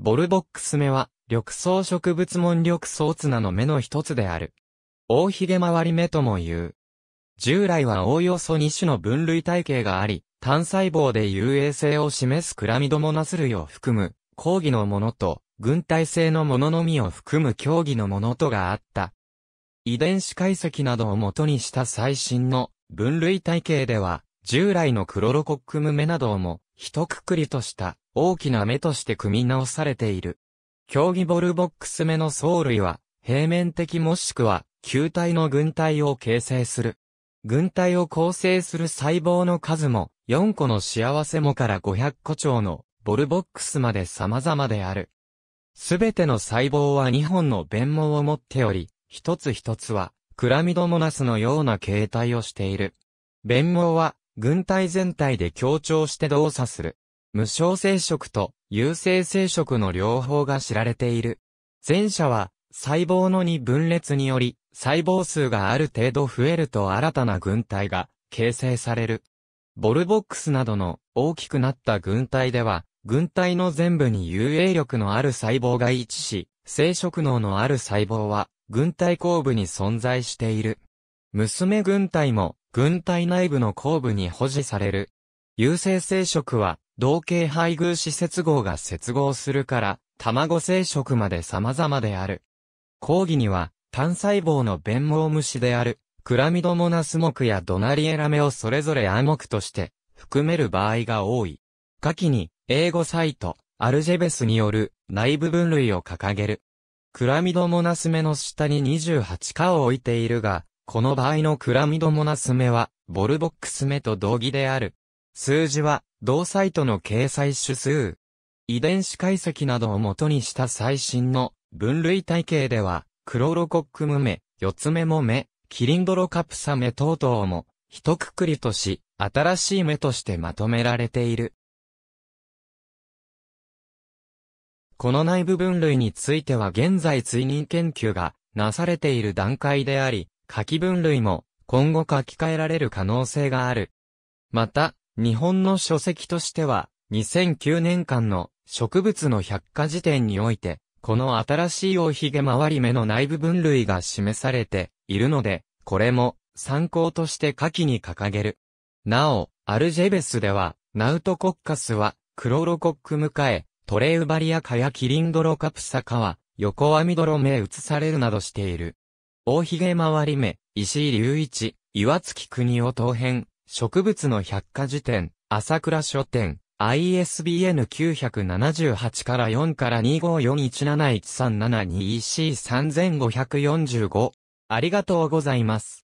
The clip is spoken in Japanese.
ボルボックス目は、緑草植物門緑草綱の目の一つである。大ひげ回り目とも言う。従来はおおよそ2種の分類体系があり、単細胞で有栄性を示すクラミドモナス類を含む、抗議のものと、軍隊性のもののみを含む競技のものとがあった。遺伝子解析などをもとにした最新の分類体系では、従来のクロロコックム目なども、一括りとした大きな目として組み直されている。競技ボルボックス目の藻類は、平面的もしくは、球体の群体を形成する。群体を構成する細胞の数も、4個の幸せもから500個超の、ボルボックスまで様々である。すべての細胞は2本の弁網を持っており、一つ一つは、クラミドモナスのような形態をしている。弁網は、軍隊全体で強調して動作する。無償生殖と有性生殖の両方が知られている。前者は、細胞の2分裂により、細胞数がある程度増えると新たな軍隊が形成される。ボルボックスなどの大きくなった軍隊では、軍隊の全部に有泳力のある細胞が位置し、生殖能のある細胞は、軍隊後部に存在している。娘軍隊も、軍隊内部の後部に保持される。有性生殖は、同型配偶子接合が接合するから、卵生殖まで様々である。講義には、単細胞の弁毛虫である、クラミドモナス目やドナリエラ目をそれぞれ暗目として、含める場合が多い。下記に、英語サイト、アルジェベスによる、内部分類を掲げる。クラミドモナス目の下に28科を置いているが、この場合のクラミドモナス目は、ボルボックス目と同義である。数字は、同サイトの掲載種数。遺伝子解析などを元にした最新の分類体系では、クロロコックム目、四つ目も目、キリンドロカプサ目等々も、一括りとし、新しい目としてまとめられている。この内部分類については現在追認研究がなされている段階であり、書き分類も今後書き換えられる可能性がある。また、日本の書籍としては、2009年間の植物の百科事典において、この新しいおひげ回り目の内部分類が示されているので、これも参考として下記に掲げる。なお、アルジェベスでは、ナウトコッカスは、クロロコック迎え、トレウバリアカやキリンドロカプサカは、横網泥目移されるなどしている。大髭回り目、石井隆一、岩月国を当編、植物の百科事典、朝倉書店、ISBN 978から4から 254171372EC3545。ありがとうございます。